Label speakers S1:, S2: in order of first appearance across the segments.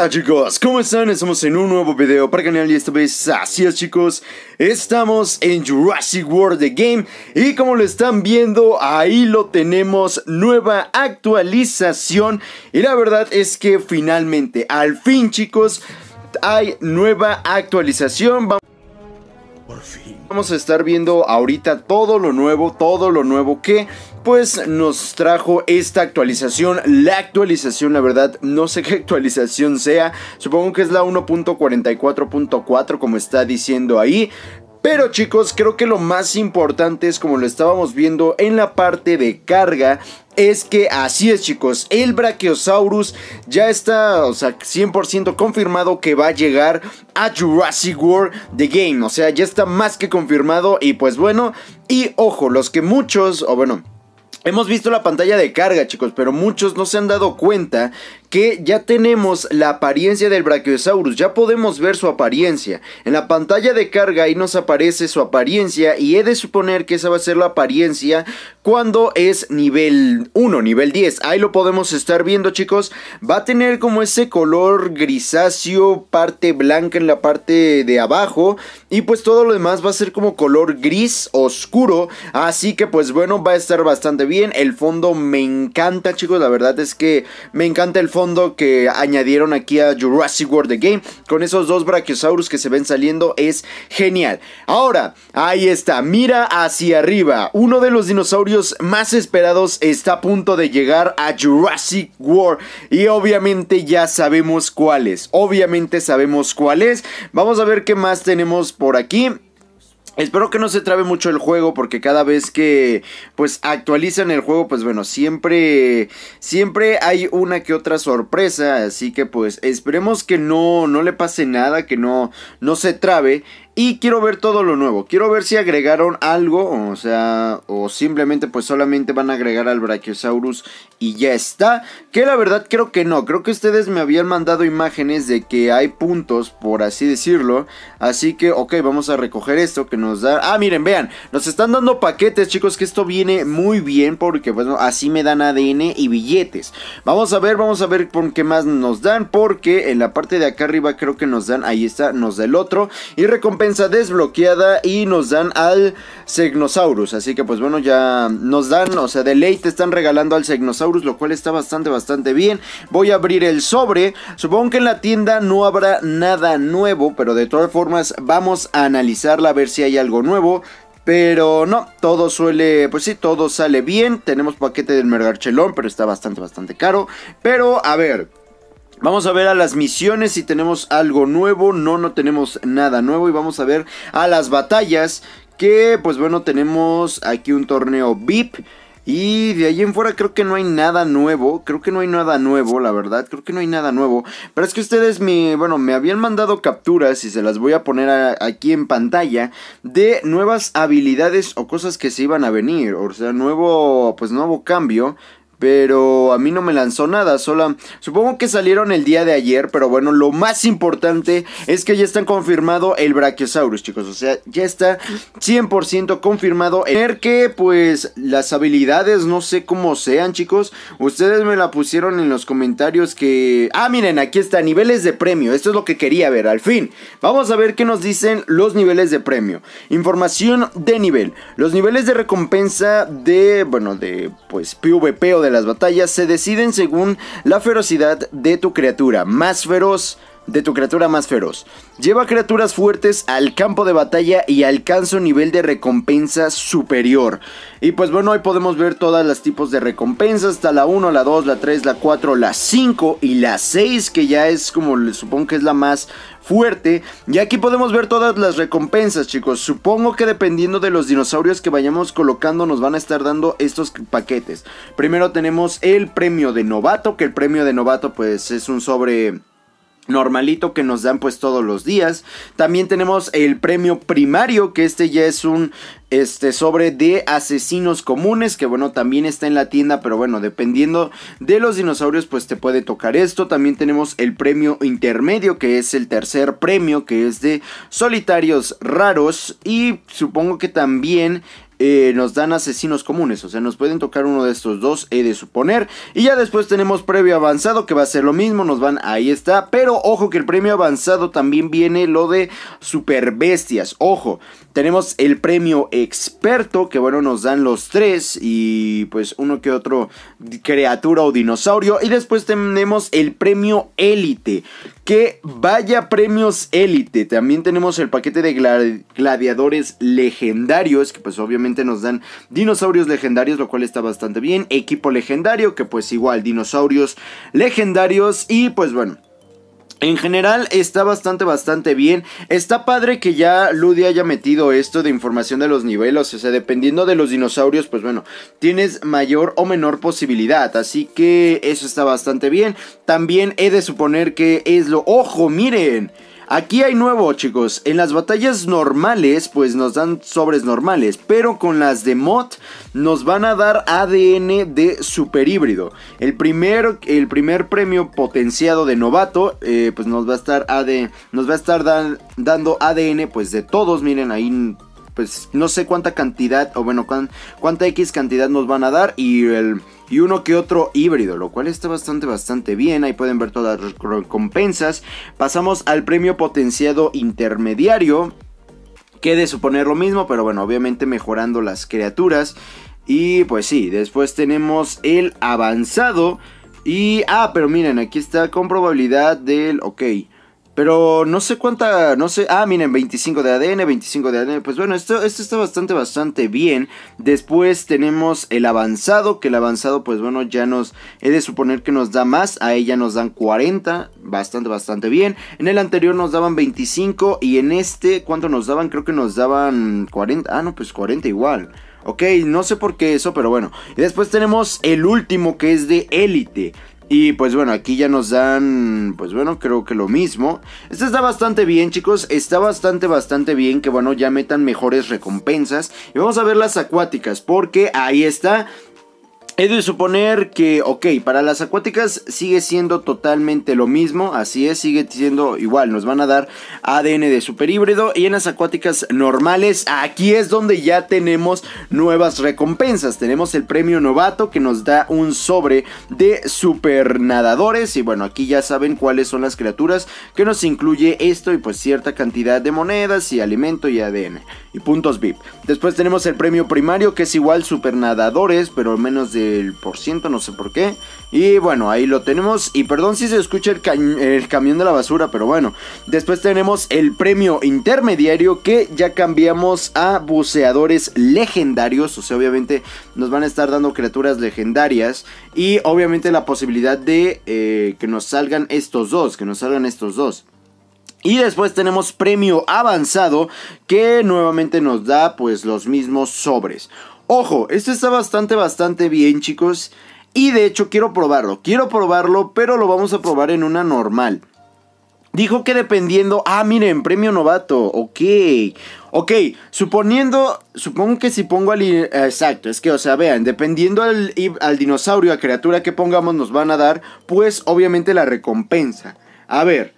S1: Hola chicos, ¿cómo están? Estamos en un nuevo video para el canal y esta vez así es chicos Estamos en Jurassic World The Game y como lo están viendo ahí lo tenemos Nueva actualización y la verdad es que finalmente, al fin chicos, hay nueva actualización Vamos Vamos a estar viendo ahorita todo lo nuevo, todo lo nuevo que pues nos trajo esta actualización. La actualización, la verdad, no sé qué actualización sea. Supongo que es la 1.44.4 como está diciendo ahí. Pero chicos, creo que lo más importante es como lo estábamos viendo en la parte de carga, es que así es chicos, el Brachiosaurus ya está, o sea, 100% confirmado que va a llegar a Jurassic World The Game, o sea, ya está más que confirmado y pues bueno, y ojo, los que muchos, o bueno, Hemos visto la pantalla de carga, chicos, pero muchos no se han dado cuenta que ya tenemos la apariencia del Brachiosaurus, ya podemos ver su apariencia. En la pantalla de carga ahí nos aparece su apariencia y he de suponer que esa va a ser la apariencia cuando es nivel 1, nivel 10. Ahí lo podemos estar viendo chicos, va a tener como ese color grisáceo, parte blanca en la parte de abajo y pues todo lo demás va a ser como color gris oscuro, así que pues bueno, va a estar bastante bien. El fondo me encanta chicos, la verdad es que me encanta el fondo que añadieron aquí a Jurassic World The Game con esos dos Brachiosaurus que se ven saliendo es genial. Ahora, ahí está, mira hacia arriba. Uno de los dinosaurios más esperados está a punto de llegar a Jurassic World y obviamente ya sabemos cuál es. Obviamente sabemos cuál es. Vamos a ver qué más tenemos por aquí. Espero que no se trabe mucho el juego porque cada vez que pues actualizan el juego pues bueno siempre siempre hay una que otra sorpresa así que pues esperemos que no no le pase nada que no no se trabe y quiero ver todo lo nuevo. Quiero ver si agregaron algo, o sea, o simplemente pues solamente van a agregar al Brachiosaurus y ya está. Que la verdad creo que no. Creo que ustedes me habían mandado imágenes de que hay puntos, por así decirlo. Así que, ok, vamos a recoger esto que nos da... Ah, miren, vean. Nos están dando paquetes, chicos, que esto viene muy bien porque bueno, así me dan ADN y billetes. Vamos a ver, vamos a ver por qué más nos dan porque en la parte de acá arriba creo que nos dan, ahí está, nos da el otro. Y recompensa desbloqueada y nos dan al Segnosaurus. Así que pues bueno, ya nos dan, o sea, de ley te están regalando al Segnosaurus, lo cual está bastante, bastante bien. Voy a abrir el sobre. Supongo que en la tienda no habrá nada nuevo, pero de todas formas vamos a analizarla a ver si hay algo nuevo. Pero no, todo suele, pues sí, todo sale bien. Tenemos paquete del mergarchelón, pero está bastante, bastante caro. Pero a ver, Vamos a ver a las misiones si tenemos algo nuevo. No, no tenemos nada nuevo. Y vamos a ver a las batallas. Que pues bueno, tenemos aquí un torneo VIP. Y de ahí en fuera creo que no hay nada nuevo. Creo que no hay nada nuevo, la verdad. Creo que no hay nada nuevo. Pero es que ustedes me, bueno, me habían mandado capturas y se las voy a poner aquí en pantalla de nuevas habilidades o cosas que se iban a venir. O sea, nuevo, pues nuevo cambio pero a mí no me lanzó nada, sola. Supongo que salieron el día de ayer, pero bueno, lo más importante es que ya están confirmado el Brachiosaurus, chicos. O sea, ya está 100% confirmado. el que, pues, las habilidades no sé cómo sean, chicos. Ustedes me la pusieron en los comentarios que... Ah, miren, aquí está, niveles de premio. Esto es lo que quería ver, al fin. Vamos a ver qué nos dicen los niveles de premio. Información de nivel. Los niveles de recompensa de, bueno, de, pues, PvP o de las batallas se deciden según la ferocidad de tu criatura. Más feroz de tu criatura más feroz. Lleva criaturas fuertes al campo de batalla y alcanza un nivel de recompensa superior. Y pues bueno, ahí podemos ver todos los tipos de recompensas, hasta la 1, la 2, la 3, la 4, la 5 y la 6, que ya es como le supongo que es la más fuerte. Y aquí podemos ver todas las recompensas, chicos. Supongo que dependiendo de los dinosaurios que vayamos colocando nos van a estar dando estos paquetes. Primero tenemos el premio de novato, que el premio de novato pues es un sobre normalito que nos dan pues todos los días. También tenemos el premio primario, que este ya es un este sobre de asesinos comunes que bueno también está en la tienda pero bueno dependiendo de los dinosaurios pues te puede tocar esto también tenemos el premio intermedio que es el tercer premio que es de solitarios raros y supongo que también eh, nos dan asesinos comunes. O sea, nos pueden tocar uno de estos dos, he de suponer. Y ya después tenemos premio avanzado, que va a ser lo mismo. Nos van, ahí está. Pero ojo que el premio avanzado también viene lo de super bestias. Ojo, tenemos el premio experto, que bueno, nos dan los tres. Y pues uno que otro criatura o dinosaurio. Y después tenemos el premio élite. Que vaya premios élite. También tenemos el paquete de gladiadores legendarios, que pues obviamente nos dan dinosaurios legendarios, lo cual está bastante bien. Equipo legendario, que pues igual, dinosaurios legendarios. Y pues bueno, en general está bastante, bastante bien. Está padre que ya Ludia haya metido esto de información de los niveles. O sea, dependiendo de los dinosaurios, pues bueno, tienes mayor o menor posibilidad. Así que eso está bastante bien. También he de suponer que es lo... ¡Ojo! Miren. Aquí hay nuevo, chicos. En las batallas normales, pues nos dan sobres normales. Pero con las de mod, nos van a dar ADN de super híbrido. El primer, el primer premio potenciado de novato, eh, pues nos va a estar nos va a estar dando ADN, pues de todos. Miren, ahí pues no sé cuánta cantidad, o bueno, cuánta X cantidad nos van a dar y, el, y uno que otro híbrido, lo cual está bastante, bastante bien. Ahí pueden ver todas las recompensas. Pasamos al premio potenciado intermediario, que de suponer lo mismo, pero bueno, obviamente mejorando las criaturas. Y pues sí, después tenemos el avanzado. Y, ah, pero miren, aquí está con probabilidad del, ok. Pero no sé cuánta, no sé, ah, miren, 25 de ADN, 25 de ADN, pues bueno, esto, esto está bastante, bastante bien. Después tenemos el avanzado, que el avanzado, pues bueno, ya nos, he de suponer que nos da más, a ella nos dan 40, bastante, bastante bien. En el anterior nos daban 25 y en este, ¿cuánto nos daban? Creo que nos daban 40, ah, no, pues 40 igual. Ok, no sé por qué eso, pero bueno. Y después tenemos el último que es de élite. Y pues bueno, aquí ya nos dan, pues bueno, creo que lo mismo. Este está bastante bien, chicos. Está bastante, bastante bien que, bueno, ya metan mejores recompensas. Y vamos a ver las acuáticas, porque ahí está. He de suponer que, ok, para las acuáticas sigue siendo totalmente lo mismo, así es, sigue siendo igual, nos van a dar ADN de superhíbrido y en las acuáticas normales, aquí es donde ya tenemos nuevas recompensas, tenemos el premio novato que nos da un sobre de supernadadores y bueno, aquí ya saben cuáles son las criaturas que nos incluye esto y pues cierta cantidad de monedas y alimento y ADN y puntos VIP. Después tenemos el premio primario que es igual supernadadores, pero menos de el por ciento, no sé por qué. Y bueno, ahí lo tenemos. Y perdón si se escucha el, camión de la basura, pero bueno. Después tenemos el premio intermediario que ya cambiamos a buceadores legendarios. O sea, obviamente nos van a estar dando criaturas legendarias. Y obviamente la posibilidad de eh, que nos salgan estos dos, que nos salgan estos dos. Y después tenemos premio avanzado que nuevamente nos da pues los mismos sobres. Ojo, esto está bastante, bastante bien, chicos. Y de hecho quiero probarlo, quiero probarlo, pero lo vamos a probar en una normal. Dijo que dependiendo... Ah, miren, premio novato. Ok. Ok, suponiendo... Supongo que si pongo al... Exacto, es que, o sea, vean, dependiendo al, dinosaurio, a criatura que pongamos, nos van a dar, pues obviamente la recompensa. A ver,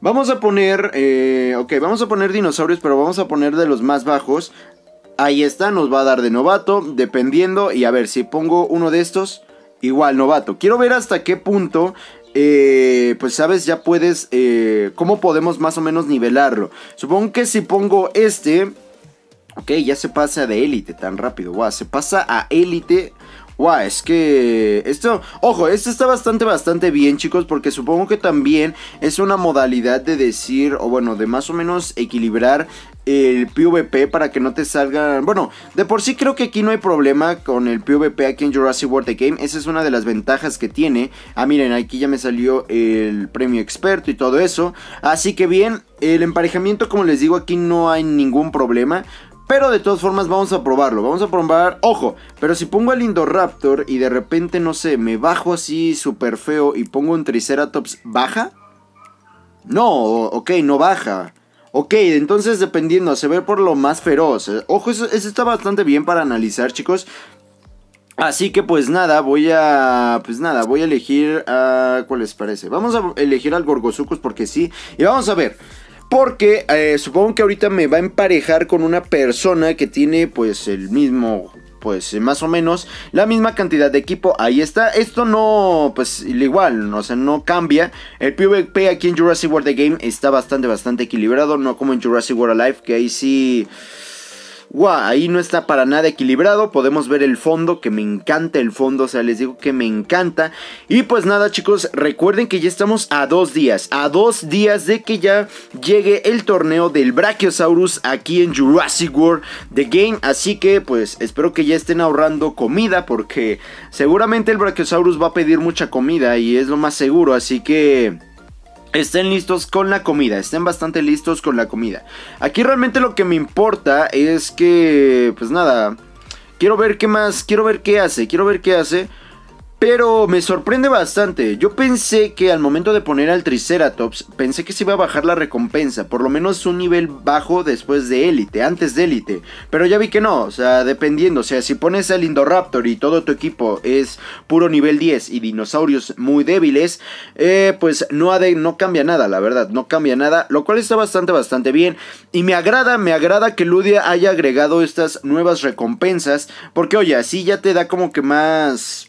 S1: Vamos a poner, eh, ok, vamos a poner dinosaurios, pero vamos a poner de los más bajos. Ahí está, nos va a dar de novato, dependiendo. Y a ver, si pongo uno de estos, igual novato. Quiero ver hasta qué punto eh, pues sabes, ya puedes, eh, cómo podemos más o menos nivelarlo. Supongo que si pongo este, ok, ya se pasa de élite tan rápido, wow, se pasa a élite Guau, es que esto, ojo, esto está bastante, bastante bien, chicos, porque supongo que también es una modalidad de decir, o bueno, de más o menos equilibrar el PvP para que no te salgan... Bueno, de por sí creo que aquí no hay problema con el PvP aquí en Jurassic World The Game. Esa es una de las ventajas que tiene. Ah, miren, aquí ya me salió el premio experto y todo eso. Así que bien, el emparejamiento, como les digo, aquí no hay ningún problema. Pero de todas formas vamos a probarlo, vamos a probar, ojo, pero si pongo al Indoraptor y de repente, no sé, me bajo así súper feo y pongo un Triceratops, ¿baja? No, ok, no baja. Ok, entonces dependiendo, se ve por lo más feroz. Ojo, eso, está bastante bien para analizar, chicos. Así que pues nada, voy a... Pues nada, voy a elegir a... ¿Cuál les parece? Vamos a elegir al Gorgosucus porque sí. Y vamos a ver. Porque eh, supongo que ahorita me va a emparejar con una persona que tiene pues el mismo pues eh, más o menos la misma cantidad de equipo. Ahí está. Esto no, pues igual, no sea, no cambia. El PvP aquí en Jurassic World The Game está bastante, bastante equilibrado. No como en Jurassic World Alive, que ahí sí ahí no está para nada equilibrado. Podemos ver el fondo, que me encanta el fondo. O sea, les digo que me encanta. Y pues nada, chicos, recuerden que ya estamos a dos días. A dos días de que ya llegue el torneo del Brachiosaurus aquí en Jurassic World The Game. Así que pues espero que ya estén ahorrando comida. Porque seguramente el Brachiosaurus va a pedir mucha comida. Y es lo más seguro. Así que estén listos con la comida, estén bastante listos con la comida. Aquí realmente lo que me importa es que, pues nada, quiero ver qué más, quiero ver qué hace, quiero ver qué hace. Pero me sorprende bastante. Yo pensé que al momento de poner al Triceratops, pensé que se iba a bajar la recompensa, por lo menos un nivel bajo después de élite, antes de élite. Pero ya vi que no, o sea, dependiendo, o sea, si pones al Indoraptor y todo tu equipo es puro nivel 10 y dinosaurios muy débiles, eh, pues no, no cambia nada, la verdad, no cambia nada, lo cual está bastante, bastante bien. Y me agrada, me agrada que Ludia haya agregado estas nuevas recompensas, porque oye, así ya te da como que más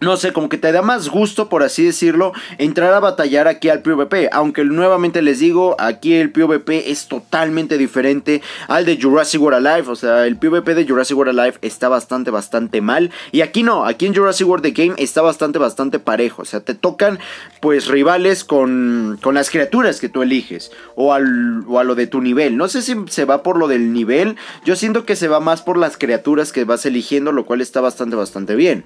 S1: no sé, como que te da más gusto, por así decirlo, entrar a batallar aquí al PvP. Aunque nuevamente les digo, aquí el PvP es totalmente diferente al de Jurassic World Alive. O sea, el PvP de Jurassic World Alive está bastante, bastante mal. Y aquí no, aquí en Jurassic World The Game está bastante, bastante parejo. O sea, te tocan pues rivales con, con las criaturas que tú eliges o, al, o a lo de tu nivel. No sé si se va por lo del nivel. Yo siento que se va más por las criaturas que vas eligiendo, lo cual está bastante, bastante bien.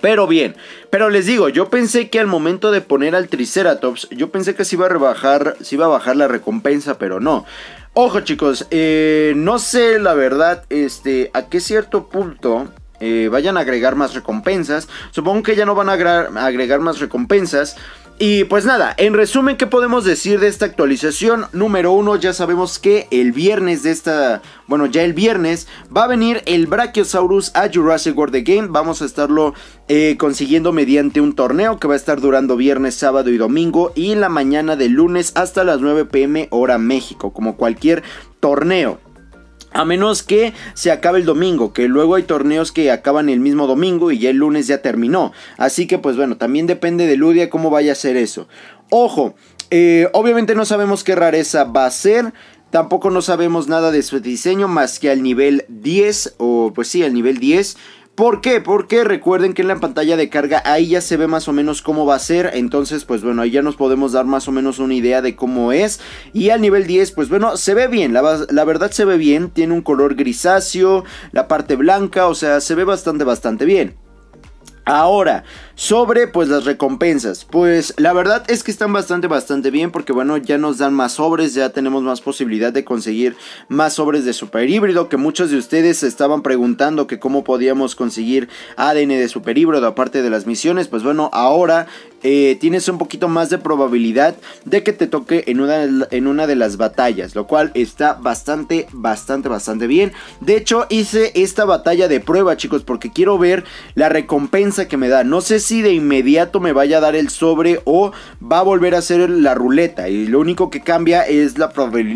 S1: Pero bien, pero les digo, yo pensé que al momento de poner al Triceratops, yo pensé que se iba a rebajar, se iba a bajar la recompensa, pero no. Ojo chicos, eh, no sé la verdad, este, a qué cierto punto eh, vayan a agregar más recompensas. Supongo que ya no van a agregar más recompensas. Y pues nada, en resumen, ¿qué podemos decir de esta actualización? Número uno, ya sabemos que el viernes de esta, bueno, ya el viernes va a venir el Brachiosaurus a Jurassic World The Game. Vamos a estarlo eh, consiguiendo mediante un torneo que va a estar durando viernes, sábado y domingo y en la mañana de lunes hasta las 9 pm hora México, como cualquier torneo. A menos que se acabe el domingo, que luego hay torneos que acaban el mismo domingo y ya el lunes ya terminó. Así que pues bueno, también depende de Ludia cómo vaya a ser eso. Ojo, eh, obviamente no sabemos qué rareza va a ser. Tampoco no sabemos nada de su diseño más que al nivel 10 o pues sí, al nivel 10 ¿Por qué? Porque recuerden que en la pantalla de carga ahí ya se ve más o menos cómo va a ser. Entonces, pues bueno, ahí ya nos podemos dar más o menos una idea de cómo es. Y al nivel 10, pues bueno, se ve bien. La, verdad se ve bien. Tiene un color grisáceo, la parte blanca, o sea, se ve bastante, bastante bien. Ahora, sobre pues las recompensas, pues la verdad es que están bastante bastante bien porque bueno, ya nos dan más sobres, ya tenemos más posibilidad de conseguir más sobres de super híbrido que muchos de ustedes se estaban preguntando que cómo podíamos conseguir ADN de super híbrido aparte de las misiones, pues bueno, ahora eh, tienes un poquito más de probabilidad de que te toque en una, en una de las batallas, lo cual está bastante, bastante, bastante bien. De hecho, hice esta batalla de prueba, chicos, porque quiero ver la recompensa que me da. No sé si de inmediato me vaya a dar el sobre o va a volver a ser la ruleta y lo único que cambia es la,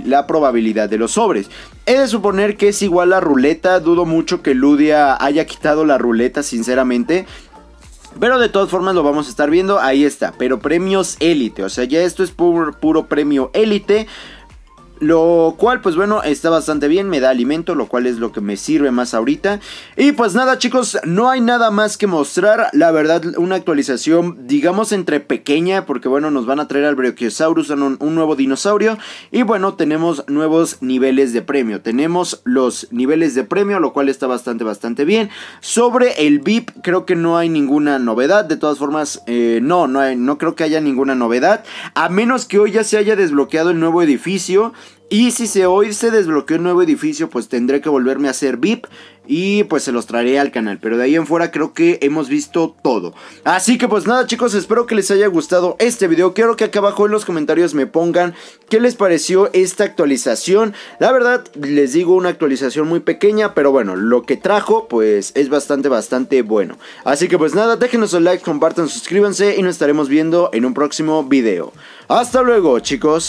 S1: la probabilidad de los sobres. He de suponer que es igual la ruleta, dudo mucho que Ludia haya quitado la ruleta, sinceramente. Pero de todas formas lo vamos a estar viendo, ahí está, pero premios élite, o sea, ya esto es puro, puro premio élite. Lo cual, pues bueno, está bastante bien, me da alimento, lo cual es lo que me sirve más ahorita. Y pues nada, chicos, no hay nada más que mostrar. La verdad, una actualización, digamos, entre pequeña, porque bueno, nos van a traer al Brachiosaurus, un, un nuevo dinosaurio. Y bueno, tenemos nuevos niveles de premio. Tenemos los niveles de premio, lo cual está bastante, bastante bien. Sobre el VIP, creo que no hay ninguna novedad. De todas formas, eh, no, no, no creo que haya ninguna novedad. A menos que hoy ya se haya desbloqueado el nuevo edificio. Y si se hoy se desbloqueó un nuevo edificio, pues tendré que volverme a hacer VIP y pues se los traeré al canal. Pero de ahí en fuera creo que hemos visto todo. Así que pues nada chicos, espero que les haya gustado este video. Quiero que acá abajo en los comentarios me pongan qué les pareció esta actualización. La verdad, les digo una actualización muy pequeña, pero bueno, lo que trajo pues es bastante, bastante bueno. Así que pues nada, déjenos un like, compartan, suscríbanse y nos estaremos viendo en un próximo video. Hasta luego chicos.